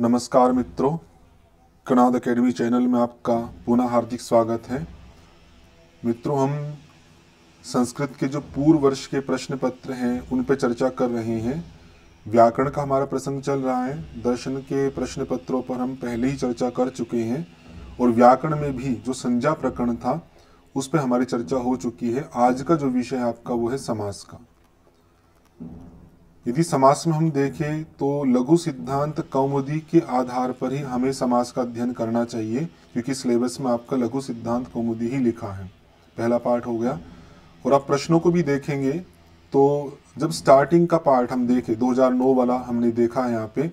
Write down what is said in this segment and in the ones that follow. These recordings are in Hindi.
नमस्कार मित्रों कनाद एकेडमी चैनल में आपका पुनः हार्दिक स्वागत है मित्रों हम संस्कृत के जो पूर्व वर्ष के प्रश्न पत्र हैं उन पर चर्चा कर रहे हैं व्याकरण का हमारा प्रसंग चल रहा है दर्शन के प्रश्न पत्रों पर हम पहले ही चर्चा कर चुके हैं और व्याकरण में भी जो संज्ञा प्रकरण था उस पर हमारी चर्चा हो चुकी है आज का जो विषय है आपका वो है समास का यदि समास में हम देखें तो लघु सिद्धांत कौमुदी के आधार पर ही हमें समास का अध्ययन करना चाहिए क्योंकि सिलेबस में आपका लघु सिद्धांत कौमुदी ही लिखा है पहला पार्ट हो गया और आप प्रश्नों को भी देखेंगे तो जब स्टार्टिंग का पार्ट हम देखें 2009 वाला हमने देखा है यहाँ पे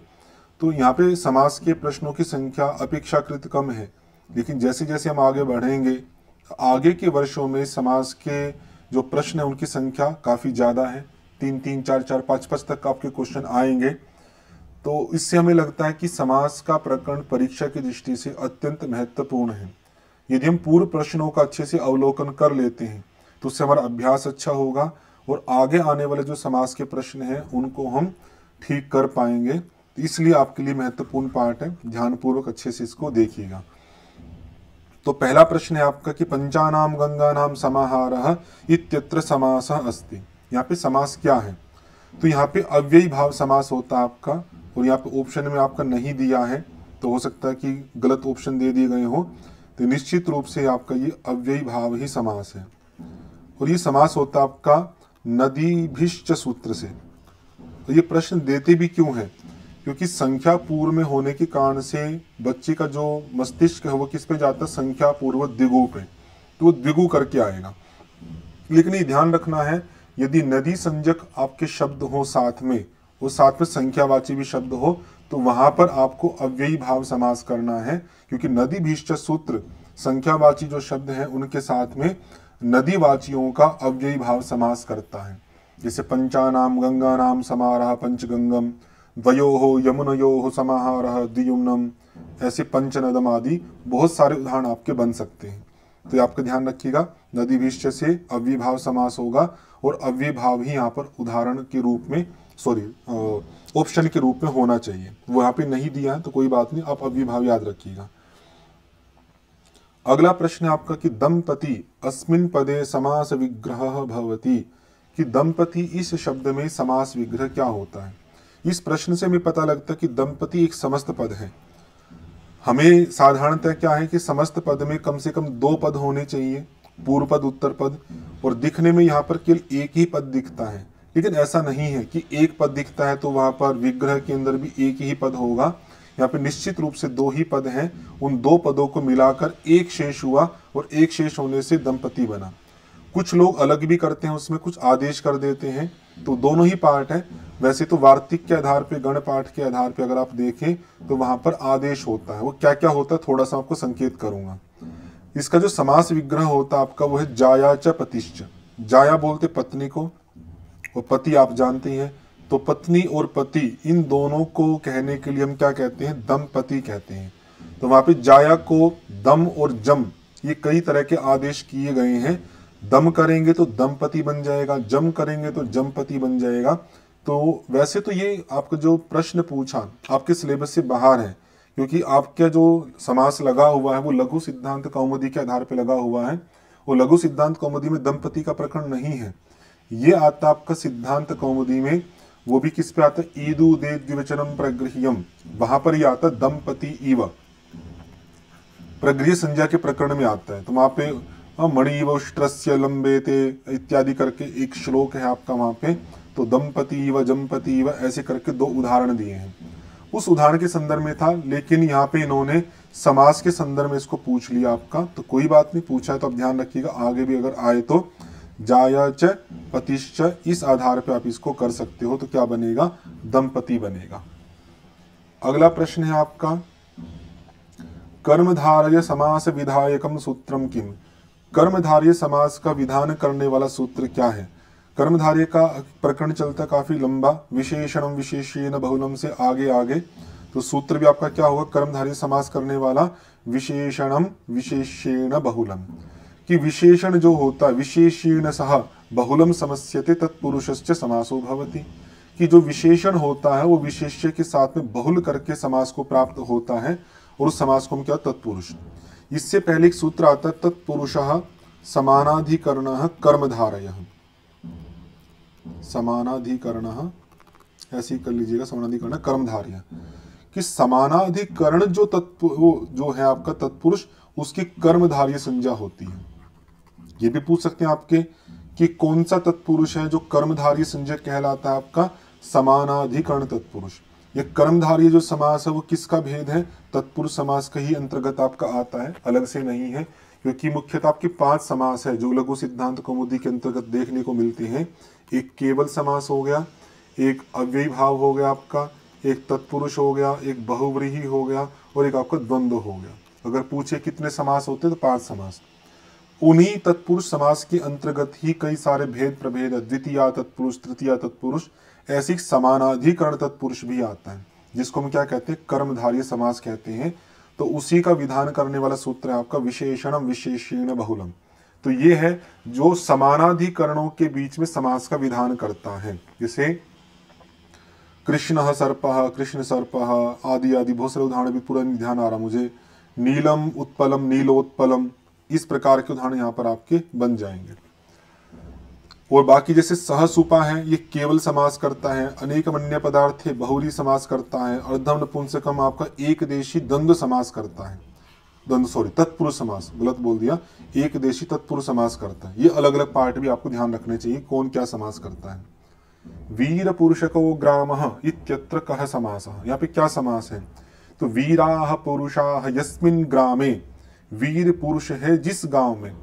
तो यहाँ पे समास के प्रश्नों की संख्या अपेक्षाकृत कम है लेकिन जैसे जैसे हम आगे बढ़ेंगे आगे के वर्षों में समाज के जो प्रश्न है उनकी संख्या काफ़ी ज़्यादा है तीन तीन चार चार पाँच पाँच तक आपके क्वेश्चन आएंगे तो इससे हमें लगता है कि समास का प्रकरण परीक्षा की दृष्टि से अत्यंत महत्वपूर्ण है यदि हम पूर्व प्रश्नों का अच्छे से अवलोकन कर लेते हैं तो उससे हमारा अभ्यास अच्छा होगा और आगे आने वाले जो समास के प्रश्न हैं उनको हम ठीक कर पाएंगे तो इसलिए आपके लिए महत्वपूर्ण पार्ट है ध्यानपूर्वक अच्छे से इसको देखिएगा तो पहला प्रश्न है आपका कि पंचानाम गंगा नाम समाहार इत्यत्र समास अस्ति यहाँ पे समास क्या है तो यहाँ पे अव्ययी भाव समास होता है आपका और यहाँ पे ऑप्शन में आपका नहीं दिया है तो हो सकता है कि गलत ऑप्शन दे दिए गए हो तो निश्चित रूप से आपका ये अव्ययी भाव ही समास है और ये समास होता आपका नदी नदीभिश्च सूत्र से और तो ये प्रश्न देते भी क्यों है क्योंकि संख्या पूर्व में होने के कारण से बच्चे का जो मस्तिष्क है वो किस पे जाता है संख्या पूर्व द्विगु पे तो वो द्विगु करके आएगा लेकिन ये ध्यान रखना है यदि नदी संजक आपके शब्द हो साथ में और साथ में संख्यावाची भी शब्द हो तो वहां पर आपको अव्ययी भाव समास करना है क्योंकि नदी भीष्ट सूत्र संख्यावाची जो शब्द हैं उनके साथ में नदीवाचियों का अव्ययी भाव समास करता है जैसे पंचानाम गंगा नाम पंच पंचगंगम द्वयो हो यो हो समाह द्वियुम्नम ऐसे पंच नदम आदि बहुत सारे उदाहरण आपके बन सकते हैं तो आपका ध्यान रखिएगा नदी भीष्ट से अव्यभाव समास होगा और अव्यय भाव ही यहाँ पर उदाहरण के रूप में सॉरी ऑप्शन के रूप में होना चाहिए वो यहाँ पे नहीं दिया है तो कोई बात नहीं आप अव्यय भाव याद रखिएगा अगला प्रश्न है आपका कि दंपति अस्मिन पदे समास विग्रह भवती कि दंपति इस शब्द में समास विग्रह क्या होता है इस प्रश्न से हमें पता लगता है कि दंपति एक समस्त पद है हमें साधारणतः क्या है कि समस्त पद में कम से कम दो पद होने चाहिए पूर्व पद उत्तर पद और दिखने में यहाँ पर केवल एक ही पद दिखता है लेकिन ऐसा नहीं है कि एक पद दिखता है तो वहां पर विग्रह के अंदर भी एक ही पद होगा यहाँ पे निश्चित रूप से दो ही पद हैं उन दो पदों को मिलाकर एक शेष हुआ और एक शेष होने से दंपति बना कुछ लोग अलग भी करते हैं उसमें कुछ आदेश कर देते हैं तो दोनों ही पाठ है वैसे तो वार्तिक के आधार पे गण पाठ के आधार पे अगर आप देखें तो वहां पर आदेश होता है वो क्या क्या होता है थोड़ा सा आपको संकेत करूंगा इसका जो समास विग्रह होता आपका वो है जाया च पतिश्च जाया बोलते पत्नी को और पति आप जानते हैं तो पत्नी और पति इन दोनों को कहने के लिए हम क्या कहते हैं दम पति कहते हैं तो वहां पे जाया को दम और जम ये कई तरह के आदेश किए गए हैं दम करेंगे तो पति बन जाएगा जम करेंगे तो जमपति बन जाएगा तो वैसे तो ये आपका जो प्रश्न पूछा आपके सिलेबस से बाहर है क्योंकि आपका जो समास लगा हुआ है वो लघु सिद्धांत कौमुदी के आधार पर लगा हुआ है वो लघु सिद्धांत कौमुदी में दंपति का प्रकरण नहीं है ये आता आपका सिद्धांत कौमुदी में वो भी किस पे आता है ईदु दे द्विवचनम प्रगृहियम वहां पर ही आता दंपति इव प्रगृह संज्ञा के प्रकरण में आता है तो वहां पे हाँ, मणिव उष्ट्रस्य ते इत्यादि करके एक श्लोक है आपका वहां पे तो दंपति व जंपति व ऐसे करके दो उदाहरण दिए हैं उस उदाहरण के संदर्भ में था लेकिन यहाँ पे इन्होंने समाज के संदर्भ में इसको पूछ लिया आपका तो कोई बात नहीं पूछा है तो आप ध्यान रखिएगा आगे भी अगर आए तो जायच पतिश्च इस आधार पर आप इसको कर सकते हो तो क्या बनेगा दंपति बनेगा अगला प्रश्न है आपका कर्मधारय समास विधायकम सूत्रम किम कर्मधारय समास का विधान करने वाला सूत्र क्या है कर्मधारे का प्रकरण चलता काफी लंबा विशेषण विशेषण बहुलम से आगे आगे तो सूत्र भी आपका क्या होगा कर्मधारे समास करने वाला विशेषणम विशेषण बहुलम कि विशेषण जो होता है विशेषण सह बहुलम समस्यते तत्पुरुषस्य समासो भवती कि जो विशेषण होता है वो विशेष्य के साथ में बहुल करके समास को प्राप्त होता है और उस समास को हम क्या तत्पुरुष इससे पहले एक सूत्र आता है तत्पुरुष समानाधिकरण कर्मधारय समानाधिकरण ऐसे कर लीजिएगा समानाधिकरण कर्मधारय कि समानाधिकरण जो तत्व जो है आपका तत्पुरुष उसकी कर्मधार्य संज्ञा होती है ये भी पूछ सकते हैं आपके कि कौन सा तत्पुरुष है जो कर्मधार्य संजय कहलाता है आपका समानाधिकरण तत्पुरुष ये कर्मधार्य जो समास है वो किसका भेद है तत्पुरुष समास का ही अंतर्गत आपका आता है अलग से नहीं है क्योंकि मुख्यतः आपके पांच समास है जो लघु सिद्धांत कौमुदी के अंतर्गत देखने को मिलते हैं एक केवल समास हो गया एक अव्यय भाव हो गया आपका एक तत्पुरुष हो गया एक बहुव्रीही हो गया और एक आपका द्वंद्व हो गया अगर पूछे कितने समास होते हैं तो पांच समास उन्हीं तत्पुरुष समास के अंतर्गत ही कई सारे भेद प्रभेद द्वितीय तत्पुरुष तृतीय तत्पुरुष ऐसी समानाधिकरण तत्पुरुष भी आता है जिसको हम क्या कहते हैं कर्मधारी समास कहते हैं तो उसी का विधान करने वाला सूत्र है आपका विशेषणम विशेषण बहुलम तो ये है जो समानाधिकरणों के बीच में समास का विधान करता है जैसे कृष्ण सर्प कृष्ण सर्प आदि आदि बहुत सारे उदाहरण भी पूरा ध्यान आ रहा मुझे नीलम उत्पलम नीलोत्पलम इस प्रकार के उदाहरण यहाँ पर आपके बन जाएंगे और बाकी जैसे सहसुपा है ये केवल समास करता है अनेक अन्य पदार्थ है बहुली समास करता है अर्धम नपुंसकम आपका एक देशी द्वंद्व समास करता है द्वंद सॉरी तत्पुरुष समास गलत बोल दिया एक देशी तत्पुरुष समास करता है ये अलग अलग पार्ट भी आपको ध्यान रखने चाहिए कौन क्या समास करता है वीर पुरुष को ग्राम इत्यत्र कह समास यहाँ पे क्या समास है तो वीराह पुरुषा यस्मिन ग्रामे वीर पुरुष है जिस गांव में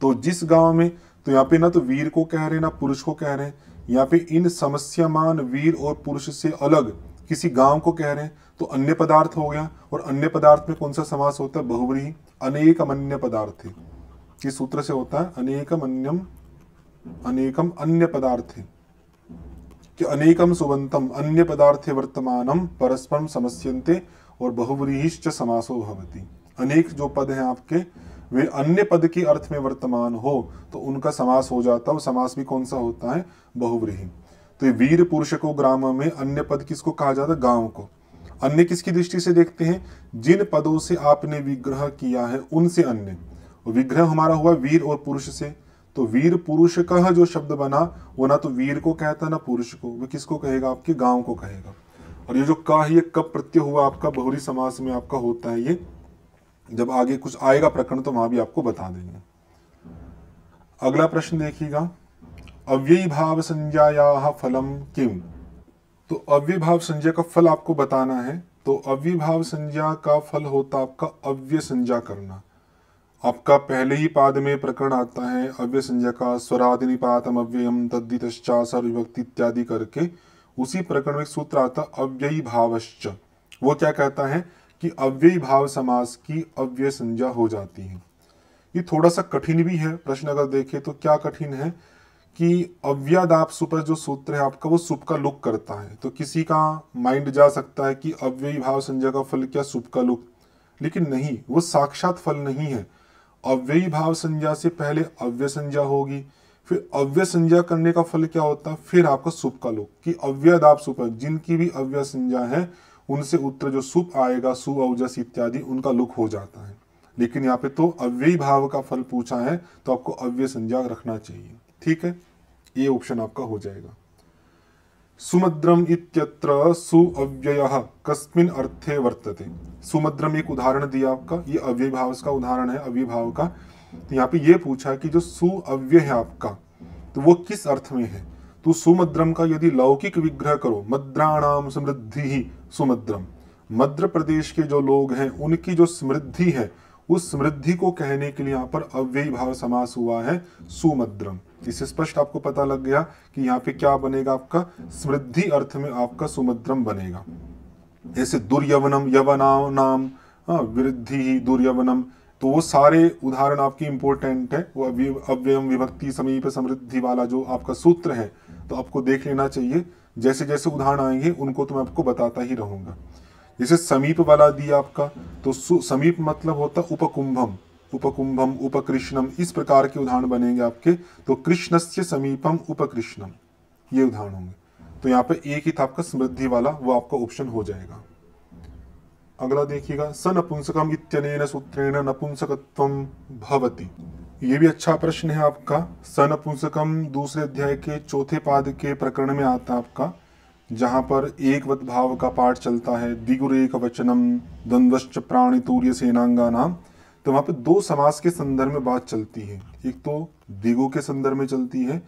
तो जिस गांव में तो यहाँ पे ना तो वीर को कह रहे हैं ना पुरुष को कह रहे हैं यहाँ पे इन समस्यामान वीर और पुरुष से अलग किसी गांव को कह रहे हैं तो अन्य पदार्थ हो गया और अन्य पदार्थ में कौन सा समास होता है बहुवरी अनेकम अन्य पदार्थ ये सूत्र से होता है अनेकम अन्यम अनेकम अन्य पदार्थ कि अनेकम सुबंतम अन्य पदार्थे वर्तमानम परस्परम समस्यंते और बहुवरी समासो भवती अनेक जो पद हैं आपके वे अन्य पद के अर्थ में वर्तमान हो तो उनका समास हो जाता है समास भी कौन सा होता है बहुव्रीही तो वीर पुरुष को ग्राम में अन्य पद किसको कहा जाता है गांव को अन्य किसकी दृष्टि से देखते हैं जिन पदों से आपने विग्रह किया है उनसे अन्य विग्रह हमारा हुआ वीर और पुरुष से तो वीर पुरुष का जो शब्द बना वो ना तो वीर को कहता ना पुरुष को वो किसको कहेगा आपके गांव को कहेगा और ये जो का है ये कब प्रत्यय हुआ आपका बहुरी समास में आपका होता है ये जब आगे कुछ आएगा प्रकरण तो वहां भी आपको बता देंगे अगला प्रश्न देखिएगा अव्ययी भाव संज्ञाया फलम किम तो भाव संज्ञा का फल आपको बताना है तो भाव संज्ञा का फल होता आपका अव्य संज्ञा करना आपका पहले ही पाद में प्रकरण आता है अव्य संज्ञा का स्वरादिपातम अव्ययम तद्दित सर्वभक्ति इत्यादि करके उसी प्रकरण में सूत्र आता अव्ययी भावश्च वो क्या कहता है कि अव्ययी भाव समास की अव्यय संज्ञा हो जाती है ये थोड़ा सा कठिन भी है प्रश्न अगर देखें तो क्या कठिन है कि अव्यदाप सुपर जो सूत्र है आपका वो सुप का लुक करता है तो किसी का माइंड जा सकता है कि अव्ययी भाव संज्ञा का फल क्या सुप का लुक लेकिन नहीं वो साक्षात फल नहीं है अव्ययी भाव संज्ञा से पहले अव्यय संज्ञा होगी फिर अव्य संज्ञा करने का फल क्या होता है फिर आपका सुप का लुक कि अव्यदाप सुपर जिनकी भी अव्यय संज्ञा है उनसे उत्तर जो सुप आएगा सु औजस इत्यादि उनका लुक हो जाता है लेकिन यहाँ पे तो अव्यय भाव का फल पूछा है तो आपको अव्यय संज्ञा रखना चाहिए ठीक है ये ऑप्शन आपका हो जाएगा सुमद्रम इत्यत्र अव्यय कस्मिन अर्थे वर्तते सुमद्रम एक उदाहरण दिया आपका ये अव्यय भाव का उदाहरण है अव्यय भाव का तो यहाँ पे ये पूछा कि जो सुअव्यय है आपका तो वो किस अर्थ में है तो सुमद्रम का यदि लौकिक विग्रह करो मद्राणाम समृद्धि ही सुमद्रम मध्य प्रदेश के जो लोग हैं उनकी जो समृद्धि है उस समृद्धि को कहने के लिए यहाँ पर अव्ययी भाव समास हुआ है सुमद्रम इसे स्पष्ट आपको पता लग गया कि यहाँ पे क्या बनेगा आपका समृद्धि अर्थ में आपका सुमद्रम बनेगा ऐसे दुर्यवनम यवनाम नाम हाँ, वृद्धि ही दुर्यवनम तो वो सारे उदाहरण आपकी इंपोर्टेंट है वो अव्यम विभक्ति समीप समृद्धि वाला जो आपका सूत्र है तो आपको देख लेना चाहिए जैसे जैसे उदाहरण आएंगे उनको तो मैं आपको बताता ही रहूंगा जैसे समीप वाला दिया आपका तो समीप मतलब होता उपकुंभम उपकुंभम उपकृष्णम इस प्रकार के उदाहरण बनेंगे आपके तो कृष्ण से समीपम उपकृष्णम ये उदाहरण होंगे तो यहाँ पे एक ही था आपका समृद्धि वाला वो आपका ऑप्शन हो जाएगा अगला देखिएगा स नपुंसकम इतने सूत्रेण नपुंसकत्व भवती ये भी अच्छा प्रश्न है आपका सनपुंसकम दूसरे अध्याय के चौथे पाद के प्रकरण में आता है आपका जहाँ पर एक भाव का पाठ चलता है दिगुरेक वचनम द्वंद्वश्च प्राणी तूर्य सेनांगा नाम तो वहाँ पे दो समास के संदर्भ में बात चलती है एक तो दिगो के संदर्भ में चलती है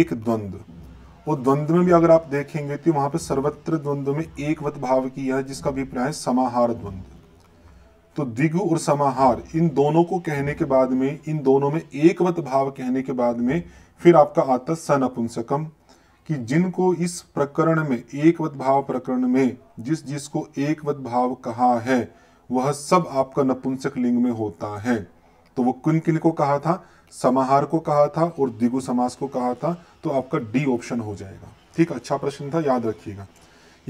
एक द्वंद्व और द्वंद्व में भी अगर आप देखेंगे तो वहाँ पे सर्वत्र द्वंद्व में एकवत भाव की है जिसका अभिप्राय है समाहार द्वंद्व तो दिगु और समाहार इन दोनों को कहने के बाद में इन दोनों में एकवत भाव कहने के बाद में फिर आपका आता सन अपुंसकम कि जिनको इस प्रकरण में एकवत भाव प्रकरण में जिस जिसको एकवत भाव कहा है वह सब आपका नपुंसक लिंग में होता है तो वो किन किन को कहा था समाहार को कहा था और दिगु समास को कहा था तो आपका डी ऑप्शन हो जाएगा ठीक अच्छा प्रश्न था याद रखिएगा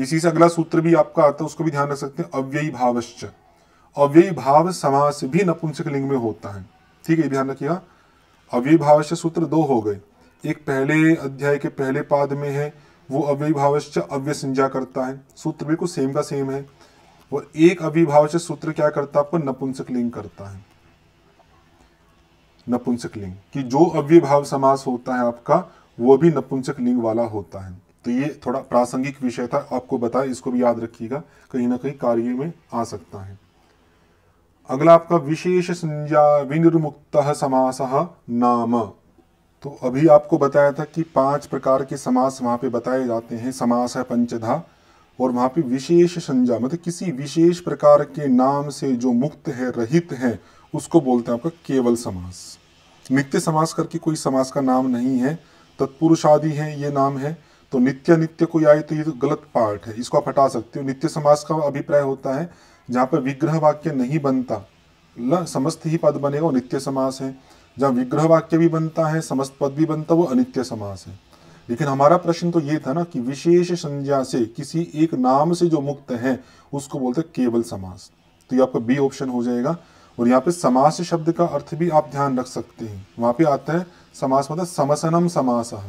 इसी से अगला सूत्र भी आपका आता है उसको भी ध्यान रख सकते हैं अव्ययी भावश्च अव्ययी भाव समास भी नपुंसक लिंग में होता है ठीक है ध्यान रखिएगा अव्ययी से सूत्र दो हो गए एक पहले अध्याय के पहले पाद में है वो अव्ययी से अव्य संज्ञा करता है सूत्र बिल्कुल सेम का सेम है और एक से सूत्र क्या करता है आपको नपुंसक लिंग करता है नपुंसक लिंग कि जो अव्यभाव समास होता है आपका वो भी नपुंसक लिंग वाला होता है तो ये थोड़ा प्रासंगिक विषय था आपको बताए इसको भी याद रखिएगा कहीं ना कहीं कार्य में आ सकता है अगला आपका विशेष संज्ञा विनिर्मुक्त समास नाम तो अभी आपको बताया था कि पांच प्रकार के समास वहां पे बताए जाते हैं समास है पंचधा और वहां पे विशेष संज्ञा मतलब किसी विशेष प्रकार के नाम से जो मुक्त है रहित है उसको बोलते हैं आपका केवल समास नित्य समास करके कोई समास का नाम नहीं है तत्पुरुष आदि है ये नाम है तो नित्य नित्य कोई आए तो ये तो गलत पार्ट है इसको आप हटा सकते हो नित्य समास का अभिप्राय होता है जहाँ पर विग्रह वाक्य नहीं बनता ल समस्त ही पद बनेगा वो नित्य समास है जहाँ विग्रह वाक्य भी बनता है समस्त पद भी बनता वो अनित्य समास है लेकिन हमारा प्रश्न तो ये था ना कि विशेष संज्ञा से किसी एक नाम से जो मुक्त है उसको बोलते केवल समास तो ये आपका बी ऑप्शन हो जाएगा और यहाँ पे समास शब्द का अर्थ भी आप ध्यान रख सकते हैं वहां पे आता है समास मतलब समसनम समास है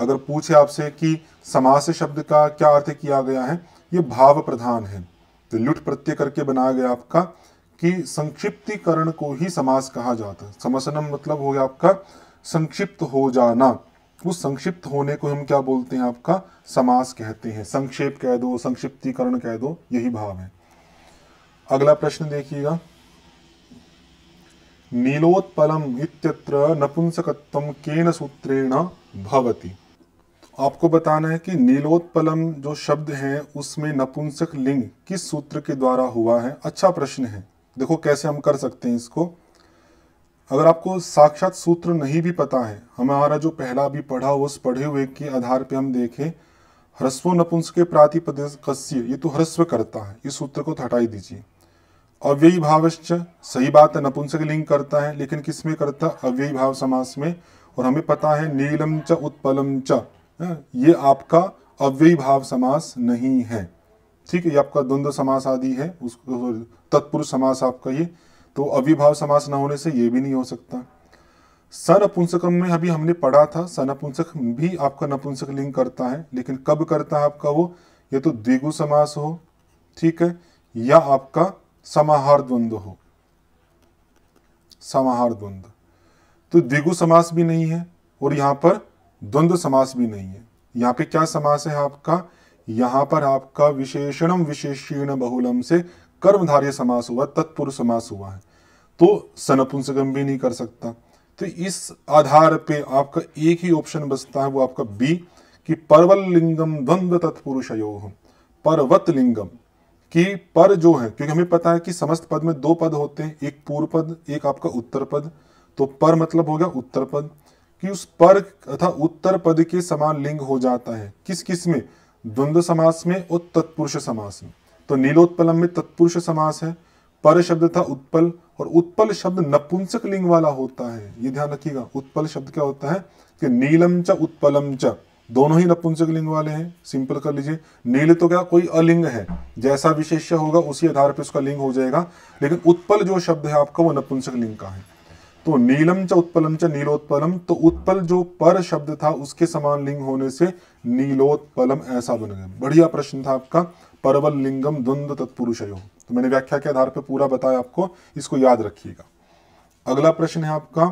अगर पूछे आपसे कि समास शब्द का क्या अर्थ किया गया है ये भाव प्रधान है तो लुट प्रत्यय करके बनाया गया आपका कि संक्षिप्तीकरण को ही समास कहा जाता है समसनम मतलब हो गया आपका संक्षिप्त हो जाना उस संक्षिप्त होने को हम क्या बोलते हैं आपका समास कहते हैं संक्षेप कह दो संक्षिप्तीकरण कह दो यही भाव है अगला प्रश्न देखिएगा नीलोत्पलम इत्यत्र नपुंसकत्वम केन सूत्रेण भवति आपको बताना है कि नीलोत्पलम जो शब्द है उसमें नपुंसक लिंग किस सूत्र के द्वारा हुआ है अच्छा प्रश्न है देखो कैसे हम कर सकते हैं इसको अगर आपको साक्षात सूत्र नहीं भी पता है हमारा जो पहला भी पढ़ा उस पढ़े हुए के आधार पर हम देखें ह्रस्व नपुंस के प्रातिपद कस्य ये तो ह्रस्व करता है इस सूत्र को तो हटाई दीजिए अव्ययी भावश्च सही बात है नपुंसक लिंग करता है लेकिन किस में करता अव्ययी भाव समास में और हमें पता है नीलम च उत्पलम च ये आपका अव्ययी भाव समास नहीं है ठीक है ये आपका द्वंद्व समास आदि है उसको तो तत्पुरुष समास आपका ये तो अव्यभाव समास ना होने से ये भी नहीं हो सकता सनपुंसकम में अभी हमने पढ़ा था सनपुंसक भी आपका नपुंसक लिंग करता है लेकिन कब करता है आपका वो ये तो द्विगु समास हो ठीक है या आपका समाहार द्वंद्व हो समाहार द्वंद तो द्विगु समास भी नहीं है और यहां पर द्वंद्व समास भी नहीं है यहाँ पे क्या समास है आपका यहाँ पर आपका विशेषणम विशेषण बहुलम से कर्मधार्य समास हुआ तत्पुर समास हुआ है तो सनपुंसगम भी नहीं कर सकता तो इस आधार पे आपका एक ही ऑप्शन बचता है वो आपका बी कि परवल लिंगम द्वंद्व तत्पुरुष पर्वत लिंगम कि पर जो है क्योंकि हमें पता है कि समस्त पद में दो पद होते हैं एक पूर्व पद एक आपका उत्तर पद तो पर मतलब हो गया उत्तर पद कि उस पर तथा उत्तर पद के समान लिंग हो जाता है किस किस में द्वंद्व समास में और तत्पुरुष समास में तो नीलोत्पलम में तत्पुरुष समास है पर शब्द था उत्पल और उत्पल शब्द नपुंसक लिंग वाला होता है ये ध्यान रखिएगा उत्पल शब्द क्या होता है कि नीलम च उत्पलम च दोनों ही नपुंसक लिंग वाले हैं सिंपल कर लीजिए नील तो क्या कोई अलिंग है जैसा विशेष्य होगा उसी आधार पर उसका लिंग हो जाएगा लेकिन उत्पल जो शब्द है आपका वो नपुंसक लिंग का है तो नीलम च उत्पलम च नीलोत्पलम तो उत्पल जो पर शब्द था उसके समान लिंग होने से नीलोत्पलम ऐसा बन गया बढ़िया प्रश्न था आपका परवल लिंगम द्वंद तत्पुरुषयो तो मैंने व्याख्या के आधार पर पूरा बताया आपको इसको याद रखिएगा अगला प्रश्न है आपका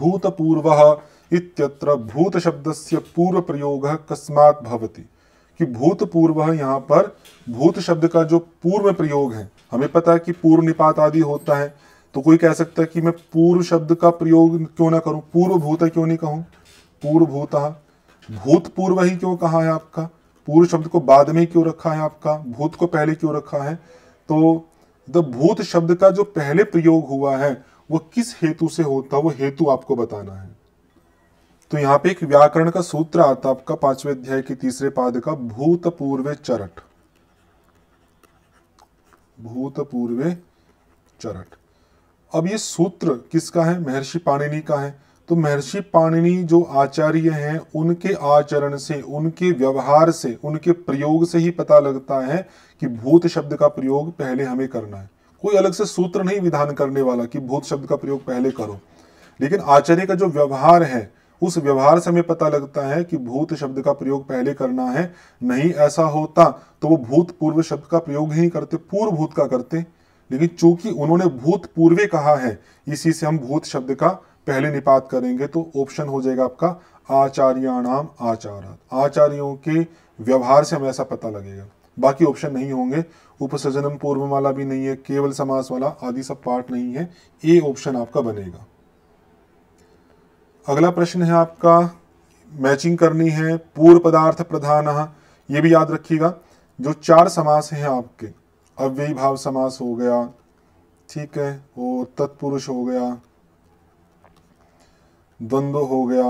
भूतपूर्व इत्यत्र भूत शब्द से पूर्व प्रयोग कस्मात भवती कि भूतपूर्व यहाँ पर भूत शब्द का जो पूर्व प्रयोग है हमें पता है कि पूर्व निपात आदि होता है तो कोई कह सकता है कि मैं पूर्व शब्द का प्रयोग क्यों ना करूं पूर्व भूत क्यों नहीं कहूं पूर्व भूत भूत पूर्व ही क्यों कहा है आपका पूर्व शब्द को बाद में क्यों रखा है आपका भूत को पहले क्यों रखा है तो द भूत शब्द का जो पहले प्रयोग हुआ है वो किस हेतु से होता है वो हेतु आपको बताना है तो यहाँ पे एक व्याकरण का सूत्र आता आपका पांचवे अध्याय के तीसरे पाद का भूत चरट भूत चरट अब ये सूत्र किसका है महर्षि पाणिनि का है तो महर्षि पाणिनि जो आचार्य हैं उनके आचरण से उनके व्यवहार से उनके प्रयोग से ही पता लगता है कि भूत शब्द का प्रयोग पहले हमें करना है कोई अलग से सूत्र नहीं विधान करने वाला कि भूत शब्द का प्रयोग पहले करो लेकिन आचार्य का जो व्यवहार है उस व्यवहार से हमें पता लगता है कि भूत शब्द का प्रयोग पहले करना है नहीं ऐसा होता तो वो भूत पूर्व शब्द का प्रयोग ही करते पूर्व भूत का करते लेकिन चूंकि उन्होंने भूत पूर्वी कहा है इसी से हम भूत शब्द का पहले निपात करेंगे तो ऑप्शन हो जाएगा आपका आचार्याणाम आचार आचार्यों के व्यवहार से हमें ऐसा पता लगेगा बाकी ऑप्शन नहीं होंगे उपसर्जनम पूर्व वाला भी नहीं है केवल समास वाला आदि सब पार्ट नहीं है ए ऑप्शन आपका बनेगा अगला प्रश्न है आपका मैचिंग करनी है पूर्व पदार्थ प्रधान ये भी याद रखिएगा जो चार समास हैं आपके अव्ययी भाव समास हो गया ठीक है और तत्पुरुष हो गया द्वंद्व हो गया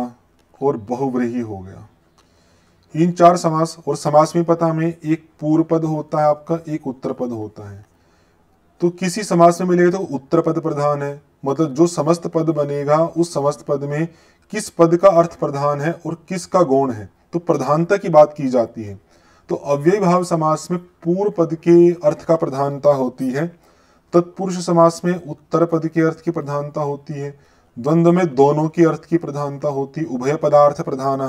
और बहुव्रीही हो गया इन चार समास और समास में पता हमें एक पूर्व पद होता है आपका एक उत्तर पद होता है तो किसी समास में मिलेगा तो उत्तर पद प्रधान है मतलब जो समस्त पद बनेगा उस समस्त पद में किस पद का अर्थ प्रधान है और किसका गौण है तो प्रधानता की बात की जाती है तो अव्यय भाव समास में पूर्व पद के अर्थ का प्रधानता होती है तत्पुरुष समास में उत्तर पद के अर्थ की प्रधानता होती है द्वंद्व में दोनों के अर्थ की प्रधानता होती उभय पदार्थ प्रधान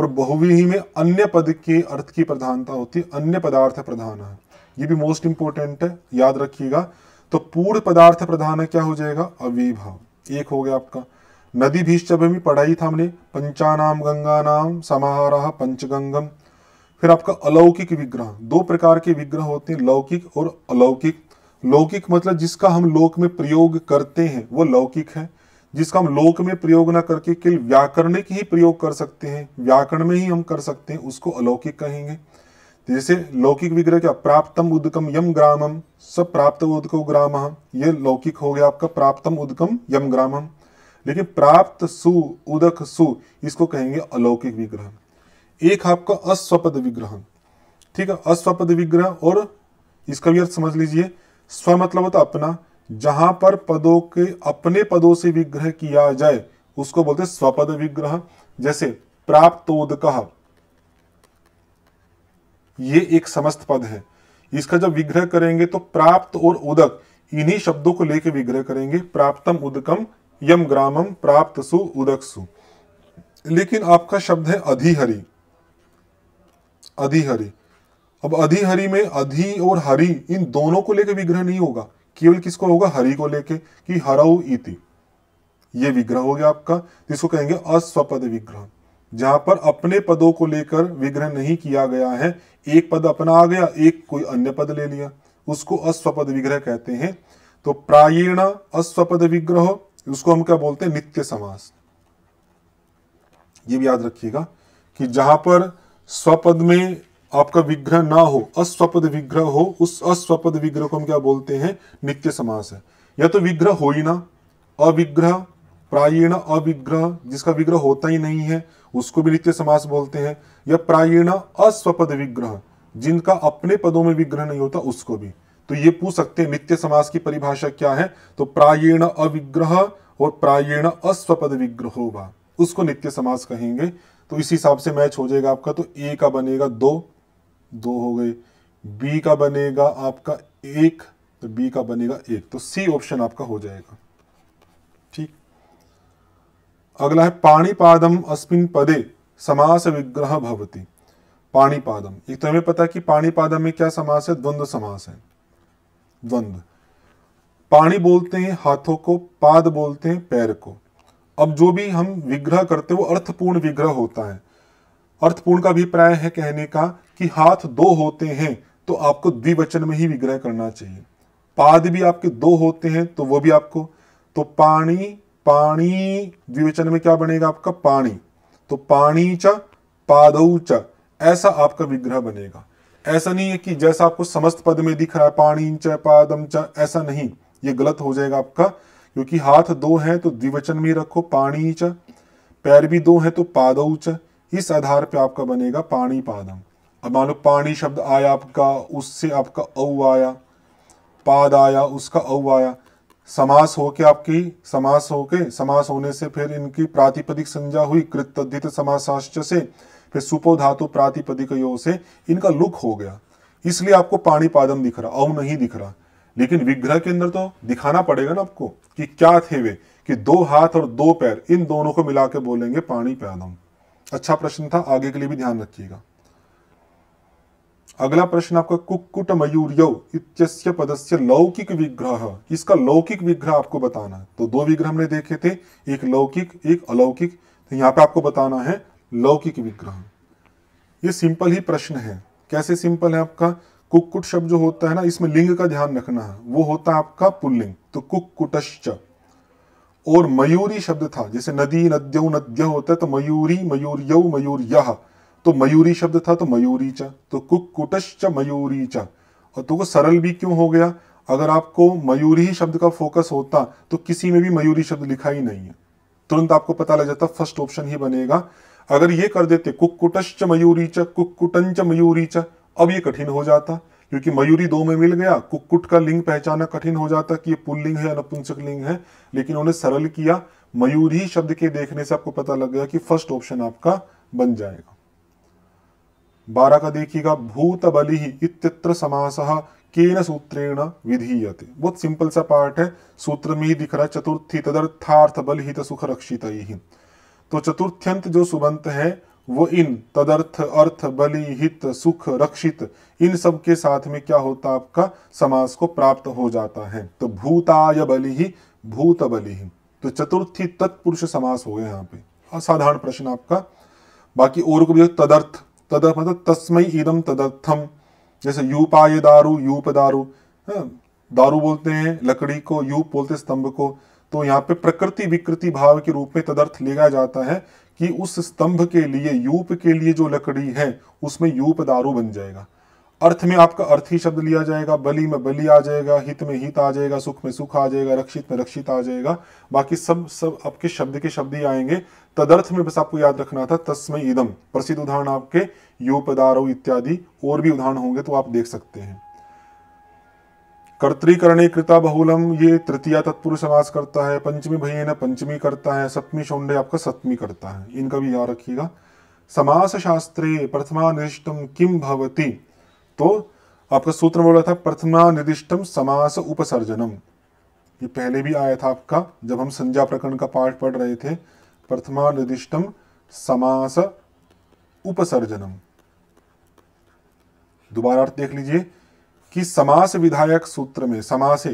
और बहुविही में अन्य पद के अर्थ की प्रधानता होती अन्य पदार्थ प्रधान है ये भी मोस्ट इंपोर्टेंट है याद रखिएगा तो पूर्ण पदार्थ प्रधान क्या हो जाएगा अव्यय भाव एक हो गया आपका नदी भीष्ट भी पढ़ाई था हमने पंचानाम गंगा नाम समाहार पंचगंगम फिर आपका अलौकिक विग्रह दो प्रकार के विग्रह होते हैं लौकिक और अलौकिक लौकिक मतलब जिसका हम लोक में प्रयोग करते हैं वो लौकिक है जिसका हम लोक में प्रयोग ना करके केवल व्याकरणिक ही प्रयोग कर सकते हैं व्याकरण में ही हम कर सकते हैं उसको अलौकिक कहेंगे जैसे लौकिक विग्रह क्या प्राप्तम उदकम यम ग्रामम सब प्राप्त उदको ग्राम ये लौकिक हो गया आपका प्राप्तम उदकम यम ग्रामम लेकिन प्राप्त सु उदक सु इसको कहेंगे अलौकिक विग्रह एक आपका अस्वपद विग्रह ठीक है अस्वपद विग्रह और इसका भी अर्थ समझ लीजिए स्व मतलब होता अपना जहां पर पदों के अपने पदों से विग्रह किया जाए उसको बोलते स्वपद विग्रह जैसे प्राप्तोदक ये एक समस्त पद है इसका जब विग्रह करेंगे तो प्राप्त और उदक इन्हीं शब्दों को लेकर विग्रह करेंगे प्राप्तम उदकम यम ग्रामम प्राप्त सु उदक सु लेकिन आपका शब्द है अधिहरी अधिहरि अब अधिहरि में अधि और हरि इन दोनों को लेकर विग्रह नहीं होगा केवल किसको होगा हरि को लेके कि हरऊ इति ये विग्रह हो गया आपका जिसको कहेंगे अस्वपद विग्रह जहां पर अपने पदों को लेकर विग्रह नहीं किया गया है एक पद अपना आ गया एक कोई अन्य पद ले लिया उसको अस्वपद विग्रह कहते हैं तो प्रायण अस्वपद विग्रह उसको हम क्या बोलते हैं नित्य समास ये भी याद रखिएगा कि जहां पर स्वपद में आपका विग्रह ना हो अस्वपद विग्रह हो उस अस्वपद विग्रह को हम क्या बोलते हैं नित्य समास है या तो विग्रह हो ही ना अविग्रह प्रायण अविग्रह जिसका विग्रह होता ही नहीं है उसको भी नित्य समास बोलते हैं या प्रायण अस्वपद विग्रह जिनका अपने पदों में विग्रह नहीं होता उसको भी तो ये पूछ सकते हैं नित्य समास की परिभाषा क्या है तो प्रायण अविग्रह और प्रायण अस्वपद विग्रह होगा उसको नित्य समास कहेंगे तो इस हिसाब से मैच हो जाएगा आपका तो ए का बनेगा दो दो हो गए बी का बनेगा आपका एक तो बी का बनेगा एक तो सी ऑप्शन आपका हो जाएगा ठीक अगला है पाणीपादम अस्मिन पदे समास विग्रह भवती पाणीपादम एक तो हमें पता है कि पाणीपादम में क्या समास है द्वंद्व समास है द्वंद्व पानी बोलते हैं हाथों को पाद बोलते हैं पैर को अब जो भी हम विग्रह करते वो अर्थपूर्ण विग्रह होता है अर्थपूर्ण का अभिप्राय है कहने का कि हाथ दो होते हैं तो आपको द्विवचन में ही विग्रह करना चाहिए पाद भी आपके दो होते हैं तो वो भी आपको तो पानी पानी द्विवचन में क्या बनेगा आपका पानी तो पानी च पाद च ऐसा आपका विग्रह बनेगा ऐसा नहीं है कि जैसा आपको समस्त पद में दिख रहा है पाणी च पादम च ऐसा नहीं ये गलत हो जाएगा आपका क्योंकि हाथ दो हैं तो द्विवचन में रखो पाणी च पैर भी दो हैं तो पाद च इस आधार पे आपका बनेगा पाणी पादम अब मान लो पाणी शब्द आया आपका उससे आपका औ आया पाद आया उसका औ आया समास होके आपकी समास होके समास होने से फिर इनकी प्रातिपदिक संज्ञा हुई कृतधित समासाश्च से फिर सुपो धातु प्रातिपदिक से इनका लुक हो गया इसलिए आपको पाणी पादम दिख रहा औ नहीं दिख रहा लेकिन विग्रह के अंदर तो दिखाना पड़ेगा ना आपको कि क्या थे वे कि दो हाथ और दो पैर इन दोनों को मिला के बोलेंगे पानी प्यादम अच्छा प्रश्न था आगे के लिए भी ध्यान रखिएगा अगला प्रश्न आपका कुक्कुट मयूर्यो पदस्य लौकिक विग्रह इसका लौकिक विग्रह आपको बताना है तो दो विग्रह हमने देखे थे एक लौकिक एक अलौकिक तो यहाँ पे आपको बताना है लौकिक विग्रह ये सिंपल ही प्रश्न है कैसे सिंपल है आपका कुक्कुट शब्द जो होता है ना इसमें लिंग का ध्यान रखना है वो होता है आपका पुल्लिंग तो कुक्कुटश्च और मयूरी शब्द था जैसे नदी नद्यौ नद्य होता है तो मयूरी मयूर मयूर यह तो मयूरी शब्द था तो मयूरी च तो कुक्कुटश्च मयूरी च और तो वो सरल भी क्यों हो गया अगर आपको मयूरी ही शब्द का फोकस होता तो किसी में भी मयूरी शब्द लिखा ही नहीं है तुरंत आपको पता लग जाता फर्स्ट ऑप्शन ही बनेगा अगर ये कर देते कुक्कुटश्च मयूरी च कुक्कुटंच मयूरी च अब ये कठिन हो जाता क्योंकि मयूरी दो में मिल गया कुक्कुट का लिंग पहचाना कठिन हो जाता कि ये पुल्लिंग है या नपुंसक लिंग है लेकिन उन्हें सरल किया मयूरी शब्द के देखने से आपको पता लग गया कि फर्स्ट ऑप्शन आपका बन जाएगा बारह का देखिएगा भूत बलि इत्यत्र समास केन सूत्रेण विधीयते बहुत सिंपल सा पार्ट है सूत्र में ही दिख रहा है चतुर्थी तदर्थार्थ बलहित सुख रक्षित ही तो चतुर्थ्यंत जो सुबंत है वो इन तदर्थ अर्थ बलि हित सुख रक्षित इन सब के साथ में क्या होता है आपका समास को प्राप्त हो जाता है तो भूताय बलि ही भूत बलि ही तो चतुर्थी तत्पुरुष समास हो गए यहाँ पे असाधारण प्रश्न आपका बाकी और को भी तदर्थ तदर्थ मतलब तस्मय इदम तदर्थम जैसे यूपाय दारू यूप दारू हाँ, दारू बोलते हैं लकड़ी को यूप बोलते स्तंभ को तो यहाँ पे प्रकृति विकृति भाव के रूप में तदर्थ लिया जाता है कि उस स्तंभ के लिए यूप के लिए जो लकड़ी है उसमें यूप दारू बन जाएगा अर्थ में आपका अर्थी शब्द लिया जाएगा बलि में बलि आ जाएगा हित में हित आ जाएगा सुख में सुख आ जाएगा रक्षित में रक्षित आ जाएगा बाकी सब सब आपके शब्द के शब्द ही आएंगे तदर्थ में बस आपको याद रखना था तस्मय इदम प्रसिद्ध उदाहरण आपके योपदारो इत्यादि और भी उदाहरण होंगे तो आप देख सकते हैं कर्तिकरणे कृता बहुलम ये तृतीया तत्पुरुष समास करता है पंचमी न पंचमी करता है सप्तमी शौंडे आपका सप्तमी करता है इनका भी याद रखिएगा समास शास्त्रे प्रथमा निर्दिष्टम किम भवती तो आपका सूत्र बोला था प्रथमा निर्दिष्टम समास उपसर्जनम ये पहले भी आया था आपका जब हम संज्ञा प्रकरण का पाठ पढ़ रहे थे प्रथमा निर्दिष्टम समास उपसर्जनम दोबारा अर्थ देख लीजिए कि समास विधायक सूत्र में समास है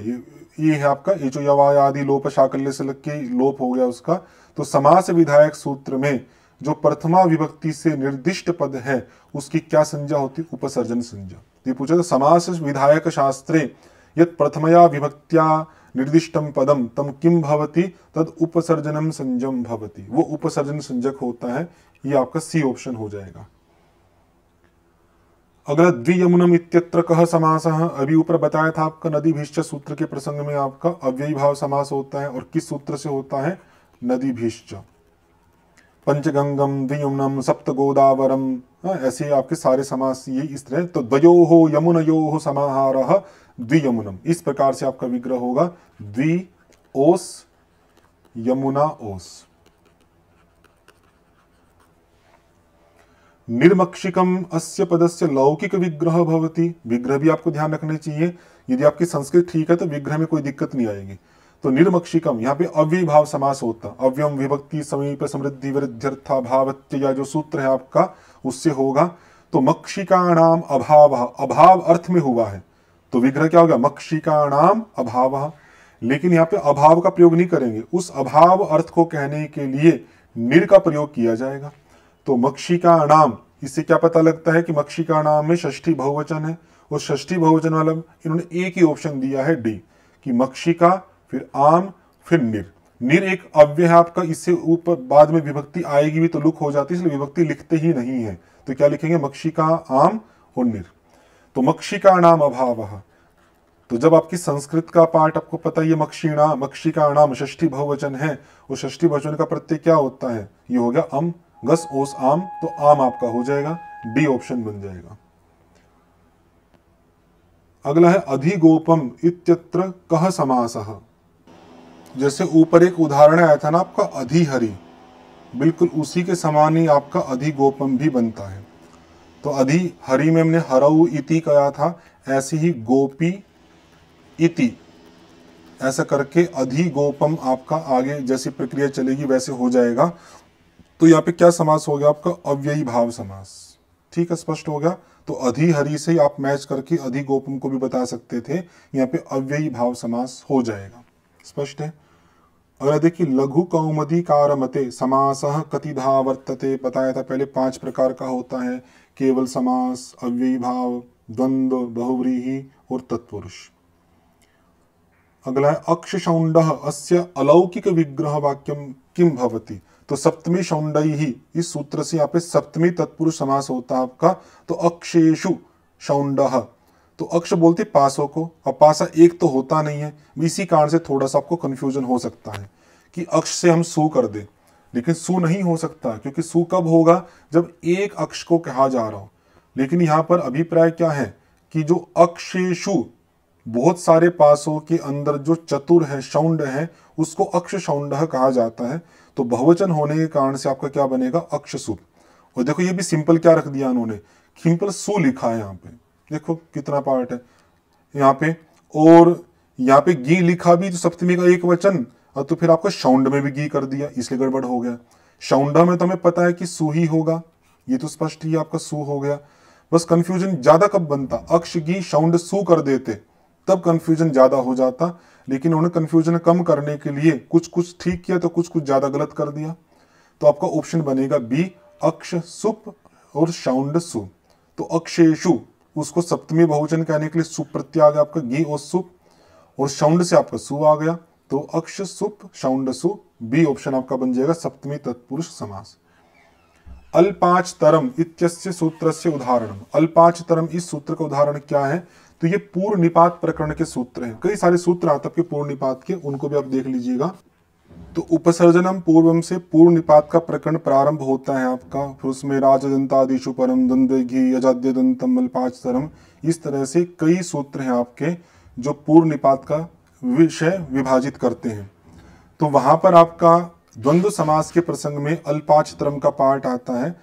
ये है आपका इचोयवाय आदि लोप शाकल्य से लग के लोप हो गया उसका तो समास विधायक सूत्र में जो प्रथमा विभक्ति से निर्दिष्ट पद है उसकी क्या संज्ञा होती उपसर्जन संज्ञा ये पूछा तो समास विधायक शास्त्रे यद प्रथमया विभक्तिया निर्दिष्टम पदम तम किम भवती तद उपसर्जनम संजम भवती वो उपसर्जन संजक होता है ये आपका सी ऑप्शन हो जाएगा अगला द्वियमुनम इत्यत्र कह समास अभी ऊपर बताया था आपका नदी भीष्ट सूत्र के प्रसंग में आपका अव्ययी भाव समास होता है और किस सूत्र से होता है नदी भीष्ट पंचगंगम द्वियमुनम सप्त गोदावरम हाँ, ऐसे आपके सारे समास ये इस तरह तो द्वयो हो यो हो समाहार द्वियमुनम इस प्रकार से आपका विग्रह होगा द्वि ओस यमुना ओस निर्मक्षिकम अस्य पदस्य लौकिक विग्रह भवती विग्रह भी आपको ध्यान रखना चाहिए यदि आपकी संस्कृत ठीक है तो विग्रह में कोई दिक्कत नहीं आएगी तो निर्मक्षिकम यहाँ पे अव्यभाव समास होता अव्यम विभक्ति समीप समृद्धि वृद्ध्यर्था भावत्य जो सूत्र है आपका उससे होगा तो मक्षिकाणाम अभाव अभाव अर्थ में हुआ है तो विग्रह क्या हो गया मक्षिकाणाम अभाव लेकिन यहाँ पे अभाव का प्रयोग नहीं करेंगे उस अभाव अर्थ को कहने के लिए निर का प्रयोग किया जाएगा तो मक्षी का अणाम इससे क्या पता लगता है कि मक्षी का नाम में षष्ठी बहुवचन है और षष्ठी बहुवचन वाला इन्होंने एक ही ऑप्शन दिया है डी कि मक्षिका फिर आम फिर निर निर एक अव्य है आपका इससे ऊपर बाद में विभक्ति आएगी भी तो लुक हो जाती है इसलिए विभक्ति लिखते ही नहीं है तो क्या लिखेंगे मक्षिका आम और निर तो मक्षिका नाम अभाव तो जब आपकी संस्कृत का पार्ट आपको पता है ये मक्षिणा मक्षिका नाम षष्ठी बहुवचन है और षष्ठी बहुवचन का प्रत्यय क्या होता है ये हो गया अम गस ओस आम तो आम आपका हो जाएगा डी ऑप्शन बन जाएगा अगला है अधिगोपम इत्यत्र कह समास जैसे ऊपर एक उदाहरण आया था ना आपका अधिहरी बिल्कुल उसी के समान ही आपका अधिगोपम भी बनता है तो अधि हरि में हमने हरऊ इति कहा था ऐसे ही गोपी इति ऐसा करके अधिगोपम आपका आगे जैसी प्रक्रिया चलेगी वैसे हो जाएगा तो यहाँ पे क्या समास हो गया आपका अव्ययी भाव समास ठीक है स्पष्ट हो गया तो अधि हरि से आप मैच करके अधि गोपम को भी बता सकते थे यहाँ पे अव्ययी भाव समास हो जाएगा स्पष्ट है अगला देखिए लघु कौमदी कार मते समास कतिधा वर्तते बताया था पहले पांच प्रकार का होता है केवल समास अव्ययी भाव द्वंद्व बहुव्रीही और तत्पुरुष अगला है अक्ष अस्य अलौकिक विग्रह वाक्यम किम भवती तो सप्तमी शौंडई ही इस सूत्र से यहाँ पे सप्तमी तत्पुरुष समास होता है आपका तो अक्षेशु शौंड तो अक्ष बोलते पासों को अब पासा एक तो होता नहीं है इसी कारण से थोड़ा सा आपको कंफ्यूजन हो सकता है कि अक्ष से हम सु कर दे लेकिन सु नहीं हो सकता क्योंकि सु कब होगा जब एक अक्ष को कहा जा रहा हो लेकिन यहाँ पर अभिप्राय क्या है कि जो अक्षेशु बहुत सारे पासों के अंदर जो चतुर है शौंड है उसको अक्ष शौंड कहा जाता है तो बहुवचन होने के कारण से आपका क्या बनेगा अक्ष सुप और देखो ये भी सिंपल क्या रख दिया उन्होंने सिंपल सु लिखा है यहाँ पे देखो कितना पार्ट है यहाँ पे और यहाँ पे गी लिखा भी तो सप्तमी का एक वचन और तो फिर आपको शौंड में भी गी कर दिया इसलिए गड़बड़ हो गया शौंड में तो हमें पता है कि सु ही होगा ये तो स्पष्ट ही आपका सु हो गया बस कंफ्यूजन ज्यादा कब बनता अक्ष गी शौंड सु कर देते तब कन्फ्यूजन ज़्यादा हो जाता लेकिन उन्होंने कन्फ्यूजन कम करने के लिए कुछ कुछ ठीक किया तो कुछ कुछ ज़्यादा गलत कर दिया तो आपका ऑप्शन बनेगा बी अक्ष सुप और शाउंड सु तो अक्षेशु उसको सप्तमी बहुवचन कहने के लिए सुप प्रत्यय आ गया आपका गी और सुप और शाउंड से आपका सु आ गया तो अक्ष सुप शाउंड सु बी ऑप्शन आपका बन जाएगा सप्तमी तत्पुरुष समास अल्पाच तरम इत्यस्य सूत्र से उदाहरण अल्पाच तरम इस सूत्र का उदाहरण क्या है तो ये पूर्ण निपात प्रकरण के सूत्र हैं कई सारे सूत्र आतप के पूर्ण निपात के उनको भी आप देख लीजिएगा तो उपसर्जनम पूर्वम से पूर्ण निपात का प्रकरण प्रारंभ होता है आपका फिर उसमें राजदंतादिशु परम दंद घी अजाद्य दंतम मलपाच इस तरह से कई सूत्र हैं आपके जो पूर्ण निपात का विषय विभाजित करते हैं तो वहां पर आपका द्वंद्व समास के प्रसंग में अल्पाच तरम का पाठ आता है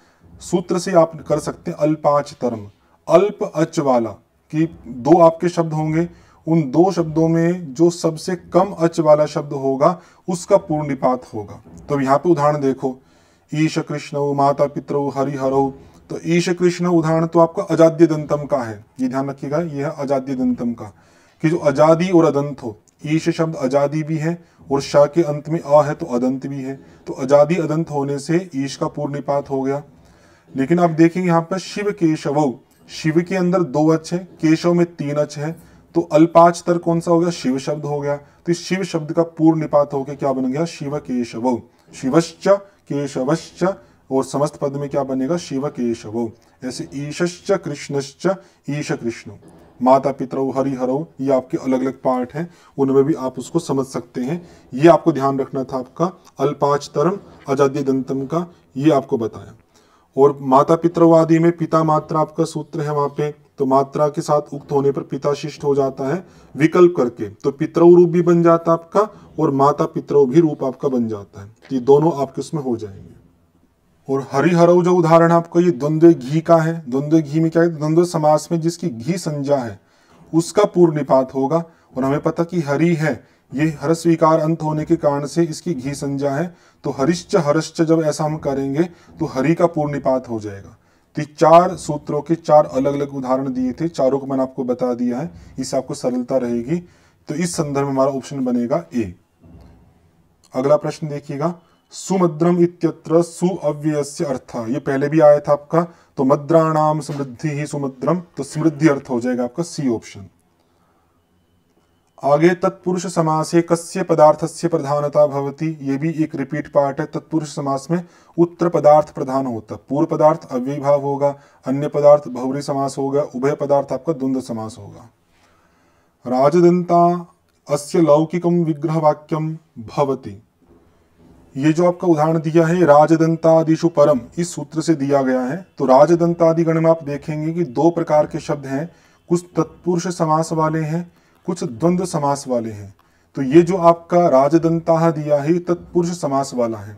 सूत्र से आप कर सकते हैं अल्पाच तरम अल्प अच वाला कि दो आपके शब्द होंगे उन दो शब्दों में जो सबसे कम अच वाला शब्द होगा उसका पूर्ण निपात होगा तो यहाँ पे उदाहरण देखो ईश कृष्ण माता पितरौ हरिहरौ तो ईश कृष्ण उदाहरण तो आपका अजाद्य दंतम का है ये ध्यान रखिएगा यह है अजाद्य दंतम का कि जो आजादी और अदंत हो ईश शब्द आजादी भी है और शाह के अंत में आ है तो अदंत भी है तो आजादी अदंत होने से ईश का पूर्णिपात हो गया लेकिन आप देखेंगे यहाँ पर शिव केशव शिव के अंदर दो अच है केशव में तीन अच है तो अल्पाच तर कौन सा हो गया शिव शब्द हो गया तो इस शिव शब्द का पूर्ण निपात होकर क्या बन गया शिव केशव शिवश्च केशवश्च और समस्त पद में क्या बनेगा शिव केशव ऐसे ईशश्च कृष्णश्च ईश कृष्ण माता पितर हरिहरौ ये आपके अलग अलग पार्ट हैं उनमें भी आप उसको समझ सकते हैं ये आपको ध्यान रखना था आपका अल्पाचतरम अजाद्य दंतम का ये आपको बताया और माता पितृवादी में पिता मात्रा आपका सूत्र है वहां पे तो मात्रा के साथ उक्त होने पर पिता शिष्ट हो जाता है विकल्प करके तो पितरव रूप भी बन जाता है आपका और माता पितरव भी रूप आपका बन जाता है तो ये दोनों आपके उसमें हो जाएंगे और हरिहरव जो उदाहरण आपका ये द्वंद्व घी का है द्वंद्व घी में क्या है द्वंद्व समास में जिसकी घी संज्ञा है उसका पूर्ण निपात होगा और हमें पता कि हरि है ये स्वीकार अंत होने के कारण से इसकी घी संज्ञा है तो हरिश्च हरश्च जब ऐसा हम करेंगे तो हरि का पूर्णिपात हो जाएगा तो चार सूत्रों के चार अलग अलग उदाहरण दिए थे चारों को मैंने आपको बता दिया है इससे आपको सरलता रहेगी तो इस संदर्भ में हमारा ऑप्शन बनेगा ए अगला प्रश्न देखिएगा सुमद्रम इत्यत्र सुअव्ययस्य अर्थ ये पहले भी आया था आपका तो मद्राणाम समृद्धि ही सुमद्रम तो समृद्धि अर्थ हो जाएगा आपका सी ऑप्शन आगे तत्पुरुष समास कस्य पदार्थ से प्रधानता भवती ये भी एक रिपीट पार्ट है तत्पुरुष समास में उत्तर पदार्थ प्रधान होता है पूर्व पदार्थ अव्ययभाव होगा अन्य पदार्थ भवरी समास होगा उभय पदार्थ आपका द्वंद्व समास होगा राजदंता अस्य लौकिकम विग्रह वाक्यम भवती ये जो आपका उदाहरण दिया है राजदंतादिशु परम इस सूत्र से दिया गया है तो राजदंतादि गण में आप देखेंगे कि दो प्रकार के शब्द हैं कुछ तत्पुरुष समास वाले हैं कुछ द्वंद्व समास वाले हैं तो ये जो आपका राजदंता दिया है तत्पुरुष समास वाला है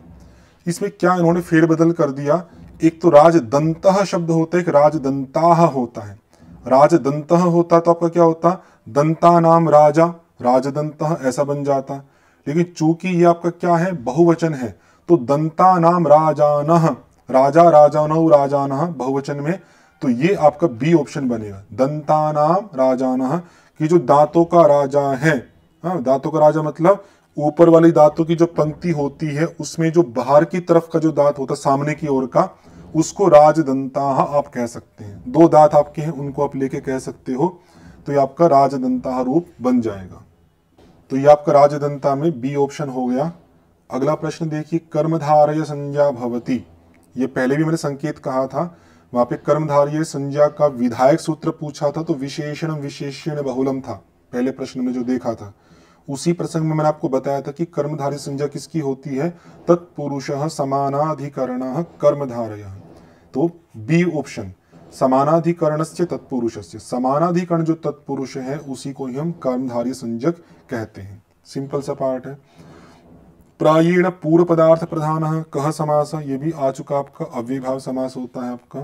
इसमें क्या इन्होंने फेरबदल कर दिया एक तो राजदंत शब्द होता है एक राजदंता होता है राजदंत होता तो आपका क्या होता दंता नाम राजा राजदंत ऐसा बन जाता लेकिन चूंकि ये आपका क्या है बहुवचन है तो दंता नाम राजान राजा राजान राजान बहुवचन में तो ये आपका बी ऑप्शन बनेगा दंता नाम राजान कि जो दांतों का राजा है हाँ दांतों का राजा मतलब ऊपर वाली दांतों की जो पंक्ति होती है उसमें जो बाहर की तरफ का जो दांत होता है सामने की ओर का उसको राजदंता आप कह सकते हैं दो दांत आपके हैं उनको आप लेके कह सकते हो तो ये आपका राजदंता रूप बन जाएगा तो ये आपका राजदंता में बी ऑप्शन हो गया अगला प्रश्न देखिए कर्मधारय संज्ञा भवती ये पहले भी मैंने संकेत कहा था वहां पे कर्मधारी संज्ञा का विधायक सूत्र पूछा था तो विशेषण विशेषण बहुलम था पहले प्रश्न में जो देखा था उसी प्रसंग में मैंने आपको बताया था कि कर्मधारी संज्ञा किसकी होती है तत्पुरुष समानाधिकरण कर्मधारय तो बी ऑप्शन समानाधिकरण से तत्पुरुष से समानाधिकरण जो तत्पुरुष है उसी को ही हम कर्मधारी संजक कहते हैं सिंपल सा पार्ट है प्रायण पूर्व पदार्थ प्रधान कह समास ये भी आ चुका आपका अव्यभाव समास होता है आपका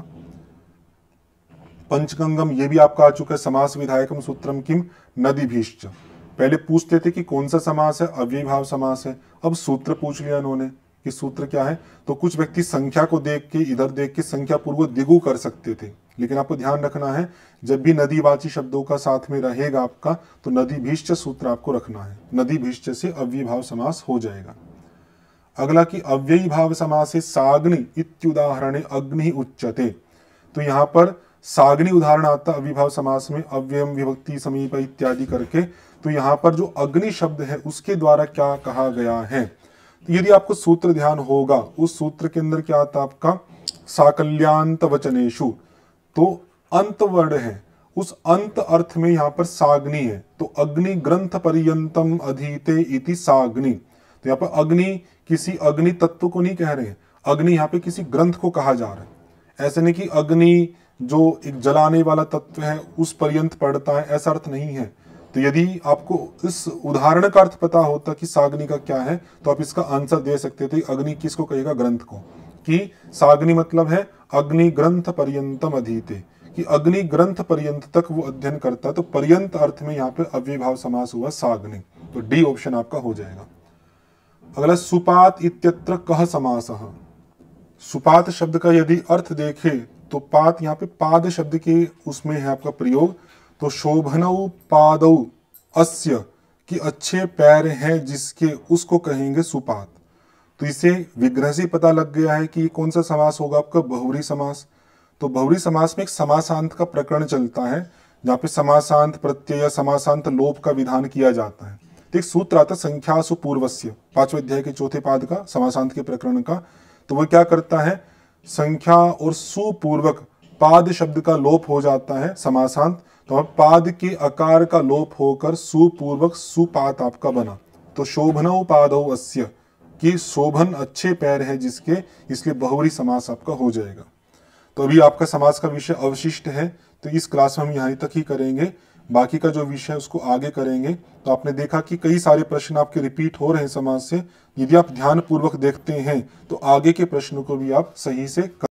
पंचगंगम ये भी आपका आ चुका है समास विधायकम सूत्रम किम नदी भीश्च पहले पूछते थे कि कौन सा समास है अव्यभाव समास है अब सूत्र पूछ लिया इन्होंने कि सूत्र क्या है तो कुछ व्यक्ति संख्या को देख के इधर देख के संख्या पूर्व दिगु कर सकते थे लेकिन आपको ध्यान रखना है जब भी नदीवाची शब्दों का साथ में रहेगा आपका तो नदी भीष्ट सूत्र आपको रखना है नदी भीष्ट से अव्यभाव समास हो जाएगा अगला कि अव्ययी भाव समास है साग्नि इत्युदाहरण अग्नि उच्चते तो यहाँ पर साग्नि उदाहरण आता अव्यभाव समास में अव्ययम विभक्ति समीप इत्यादि करके तो यहाँ पर जो अग्नि शब्द है उसके द्वारा क्या कहा गया है तो यदि आपको सूत्र ध्यान होगा उस सूत्र के अंदर क्या आता आपका साकल्यांत वचनेशु तो अंत वर्ड है उस अंत अर्थ में यहाँ पर साग्नि है तो अग्नि ग्रंथ पर्यंतम अधीते इति साग्नि तो यहाँ पर अग्नि किसी अग्नि तत्व को नहीं कह रहे हैं अग्नि यहाँ पे किसी ग्रंथ को कहा जा रहा है ऐसे नहीं कि अग्नि जो एक जलाने वाला तत्व है उस पर्यंत पड़ता है ऐसा अर्थ नहीं है तो यदि आपको इस उदाहरण का अर्थ पता होता कि साग्नि का क्या है तो आप इसका आंसर दे सकते थे अग्नि किसको कहेगा ग्रंथ को कि साग्नि मतलब है अग्नि ग्रंथ पर्यंतम अधीते कि अग्नि ग्रंथ पर्यंत तक वो अध्ययन करता है तो पर्यंत अर्थ में यहाँ पे अव्यभाव समास हुआ साग्नि तो डी ऑप्शन आपका हो जाएगा अगला सुपात इत्यत्र कह समास सुपात शब्द का यदि अर्थ देखे तो पात यहाँ पे पाद शब्द के उसमें है आपका प्रयोग तो शोभन पाद अस्य कि अच्छे पैर हैं जिसके उसको कहेंगे सुपात तो इसे विग्रह से पता लग गया है कि कौन सा समास होगा आपका बहुरी समास तो बहुरी समास में एक समासांत का प्रकरण चलता है जहाँ पे समासांत प्रत्यय या समासांत लोप का विधान किया जाता है एक सूत्र आता संख्या सुपूर्वस्य पांचवें अध्याय के चौथे पाद का समासांत के प्रकरण का तो वह क्या करता है संख्या और सुपूर्वक पाद शब्द का लोप हो जाता है समासांत तो अब पाद के आकार का लोप होकर सुपूर्वक सुपात आपका बना तो शोभन पादो अस्य कि शोभन अच्छे पैर है जिसके इसलिए बहुरी समास आपका हो जाएगा तो अभी आपका समास का विषय अवशिष्ट है तो इस क्लास में हम यहाँ तक ही करेंगे बाकी का जो विषय है उसको आगे करेंगे तो आपने देखा कि कई सारे प्रश्न आपके रिपीट हो रहे हैं समाज से यदि आप ध्यानपूर्वक देखते हैं तो आगे के प्रश्नों को भी आप सही से कर